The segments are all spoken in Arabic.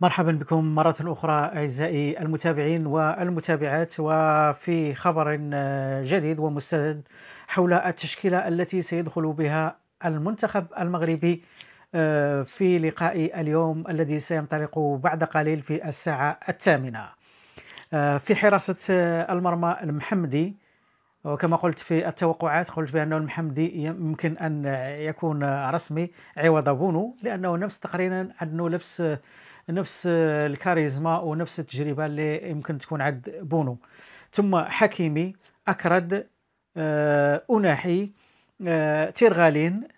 مرحبا بكم مرة أخرى أعزائي المتابعين والمتابعات وفي خبر آه، جديد ومستند حول التشكيلة التي سيدخل بها المنتخب المغربي آه، في لقاء اليوم الذي سينطلق بعد قليل في الساعة الثامنة آه، في حراسة المرمى المحمدي وكما قلت في التوقعات قلت بأن المحمدي يمكن أن يكون رسمي عوض بونو لأنه نفس تقريبا عنده نفس نفس الكاريزما ونفس التجربة اللي يمكن تكون عند بونو ثم حكيمي أكرد آه، أناحي آه، تيرغالين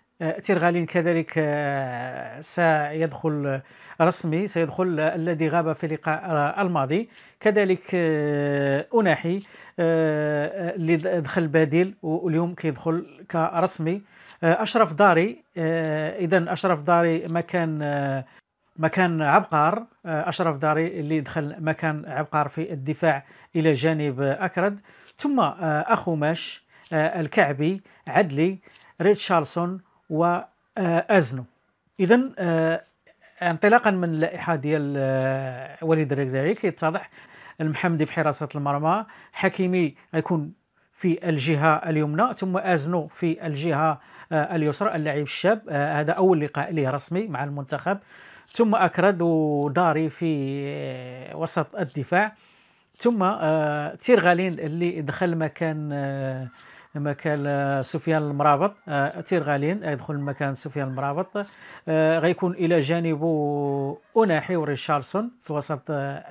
تيرغالين كذلك آه، سيدخل آه، رسمي سيدخل آه، الذي غاب في اللقاء الماضي كذلك أناحي اللي دخل بديل واليوم كيدخل كرسمي أشرف داري إذا أشرف داري مكان مكان عبقار أشرف داري اللي دخل مكان عبقار في الدفاع إلى جانب أكرد ثم أخو ماش الكعبي عدلي ريتشارلسون وأزنو إذا آه، انطلاقا من اللائحة ديال آه، وليد الركداري كيتضح المحمدي في حراسة المرمى حكيمي غيكون في الجهة اليمنى ثم أزنو في الجهة آه، اليسرى اللاعب الشاب هذا أول لقاء له رسمي مع المنتخب ثم أكرد وداري في وسط الدفاع ثم تيرغالين اللي دخل مكان مكان آه، سفيان المرابط تير آه، غالين يدخل مكان سفيان المرابط آه، غيكون إلى جانبه أناحي وريشارلسون في وسط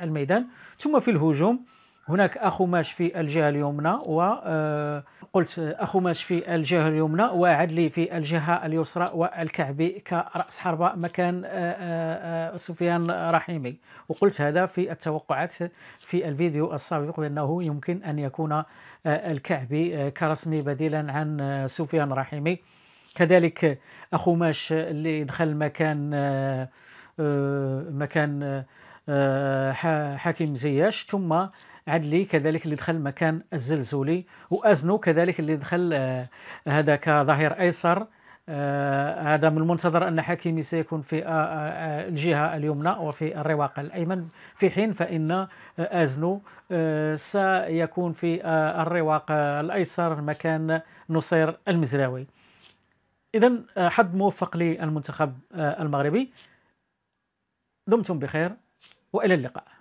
الميدان ثم في الهجوم هناك اخو ماش في الجهة اليمنى وقلت آه، ماش في الجهة اليمنى وعدلي في الجهة اليسرى والكعبي كرأس حربة مكان آه، آه، سفيان رحيمي وقلت هذا في التوقعات في الفيديو السابق بأنه يمكن أن يكون الكعبي كرسمي بديلا عن سفيان رحيمي كذلك اخو ماش اللي دخل مكان مكان حكيم زياش ثم عدلي كذلك اللي دخل مكان الزلزولي وازنو كذلك اللي دخل آه، هذا كظهير ايسر آه، هذا من المنتظر ان حكيمي سيكون في آه، الجهه اليمنى وفي الرواق الايمن في حين فان ازنو سيكون في الرواق الايسر مكان نصير المزراوي اذا حد موفق للمنتخب المغربي دمتم بخير والى اللقاء